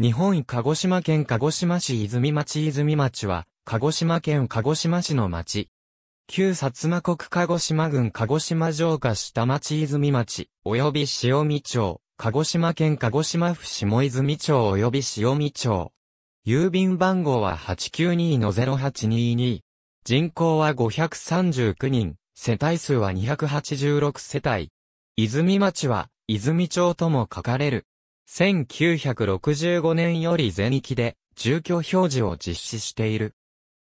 日本鹿児島県鹿児島市泉町泉町は、鹿児島県鹿児島市の町。旧薩摩国鹿児島郡鹿児島城下下町泉町、及び塩見町、鹿児島県鹿児島府下泉町及び塩見町。郵便番号は892-0822。人口は539人、世帯数は286世帯。泉町は、泉町とも書かれる。1965年より全域で住居表示を実施している。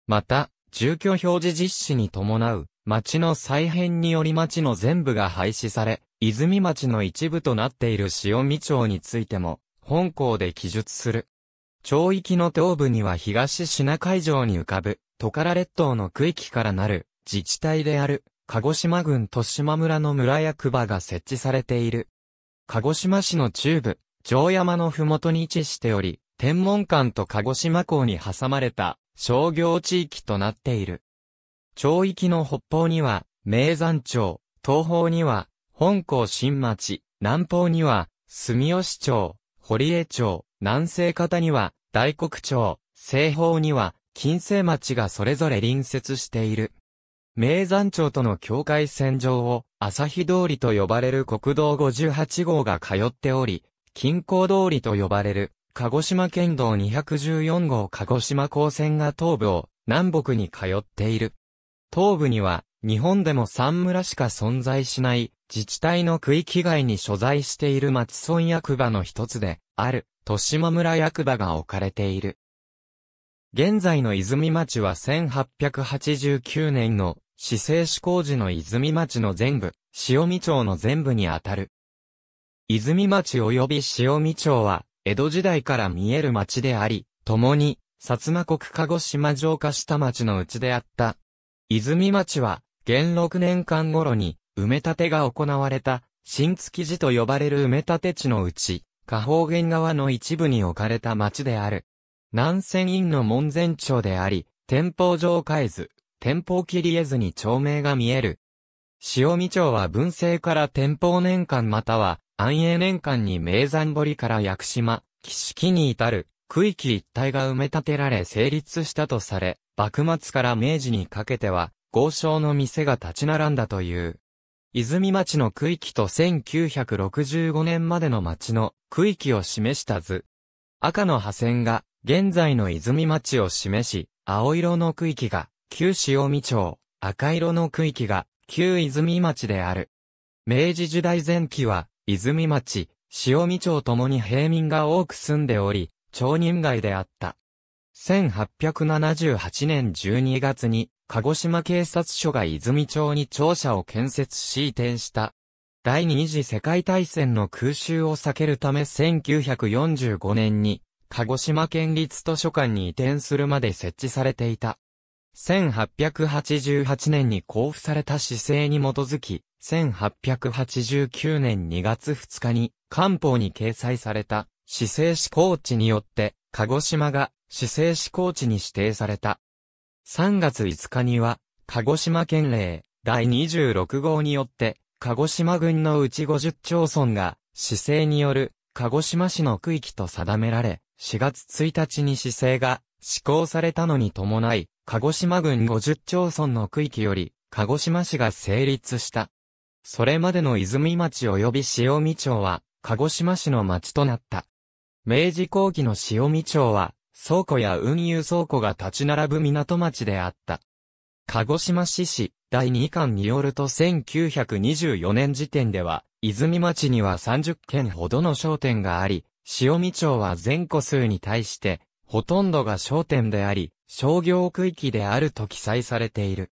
また、住居表示実施に伴う、町の再編により町の全部が廃止され、泉町の一部となっている塩見町についても、本校で記述する。町域の東部には東シナ海上に浮かぶ、トカラ列島の区域からなる、自治体である、鹿児島郡豊島村の村役場が設置されている。鹿児島市の中部、城山のふもとに位置しており、天文館と鹿児島港に挟まれた商業地域となっている。町域の北方には、名山町、東方には、本校新町、南方には、住吉町、堀江町、南西方には、大黒町、西方には、金星町がそれぞれ隣接している。名山町との境界線上を、朝日通りと呼ばれる国道58号が通っており、近郊通りと呼ばれる、鹿児島県道214号鹿児島高専が東部を南北に通っている。東部には、日本でも三村しか存在しない、自治体の区域外に所在している町村役場の一つで、ある、豊島村役場が置かれている。現在の泉町は1889年の市政施工時の泉町の全部、塩見町の全部にあたる。泉町及び潮見町は、江戸時代から見える町であり、共に、薩摩国鹿児島城下下町のうちであった。泉町は、元禄年間頃に、埋め立てが行われた、新築地と呼ばれる埋め立て地のうち、下方原側の一部に置かれた町である。南仙院の門前町であり、天保城海ず、天保切り絵図に町名が見える。潮見町は文政から天保年間または、安永年間に名山堀から屋久島、木に至る、区域一帯が埋め立てられ成立したとされ、幕末から明治にかけては、豪商の店が立ち並んだという。泉町の区域と1965年までの町の区域を示した図。赤の破線が現在の泉町を示し、青色の区域が旧塩見町、赤色の区域が旧泉町である。明治時代前期は泉町、塩見町ともに平民が多く住んでおり、町人街であった。1878年12月に、鹿児島警察署が泉町に庁舎を建設し移転した。第二次世界大戦の空襲を避けるため1945年に、鹿児島県立図書館に移転するまで設置されていた。1888年に交付された市政に基づき、1889年2月2日に官報に掲載された市政施行地によって、鹿児島が市政施行地に指定された。3月5日には、鹿児島県令第26号によって、鹿児島郡のうち50町村が市政による鹿児島市の区域と定められ、4月1日に市政が施行されたのに伴い、鹿児島郡50町村の区域より、鹿児島市が成立した。それまでの泉町及び塩見町は、鹿児島市の町となった。明治後期の塩見町は、倉庫や運輸倉庫が立ち並ぶ港町であった。鹿児島市市第2巻によると1924年時点では、泉町には30軒ほどの商店があり、塩見町は全戸数に対してほとんどが商店であり、商業区域であると記載されている。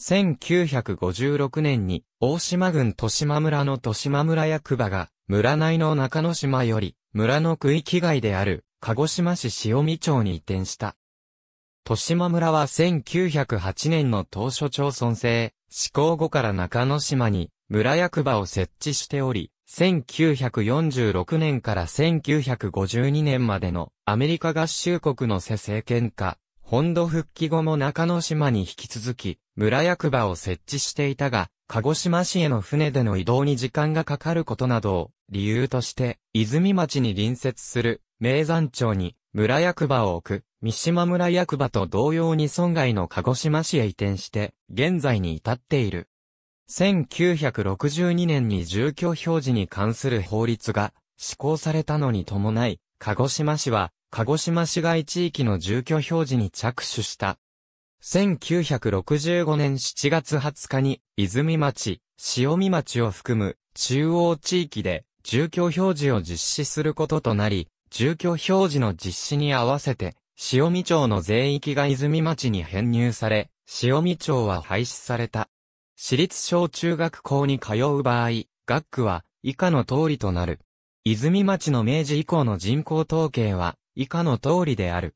1956年に、大島郡豊島村の豊島村役場が、村内の中之島より、村の区域外である、鹿児島市塩見町に移転した。豊島村は1908年の当初町村制、施行後から中之島に、村役場を設置しており、1946年から1952年までのアメリカ合衆国の世政権下、本土復帰後も中之島に引き続き、村役場を設置していたが、鹿児島市への船での移動に時間がかかることなどを理由として、泉町に隣接する名山町に村役場を置く、三島村役場と同様に村外の鹿児島市へ移転して、現在に至っている。1962年に住居表示に関する法律が施行されたのに伴い、鹿児島市は、鹿児島市街地域の住居表示に着手した。1965年7月20日に、泉町、塩見町を含む中央地域で住居表示を実施することとなり、住居表示の実施に合わせて、塩見町の全域が泉町に編入され、塩見町は廃止された。私立小中学校に通う場合、学区は以下の通りとなる。泉町の明治以降の人口統計は以下の通りである。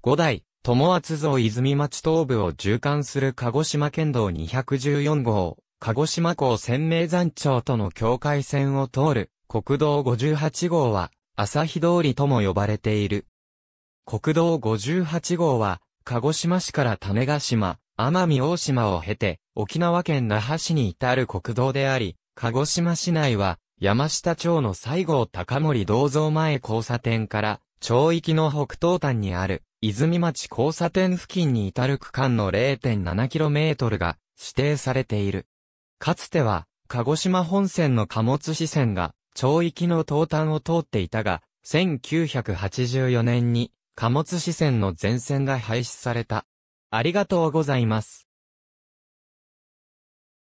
五代、友厚像泉町東部を縦貫する鹿児島県道214号、鹿児島港鮮明山町との境界線を通る国道58号は朝日通りとも呼ばれている。国道58号は鹿児島市から種ヶ島、奄美大島を経て沖縄県那覇市に至る国道であり、鹿児島市内は、山下町の西郷隆盛銅像前交差点から、町域の北東端にある、泉町交差点付近に至る区間の 0.7km が指定されている。かつては、鹿児島本線の貨物支線が、町域の東端を通っていたが、1984年に貨物支線の全線が廃止された。ありがとうございます。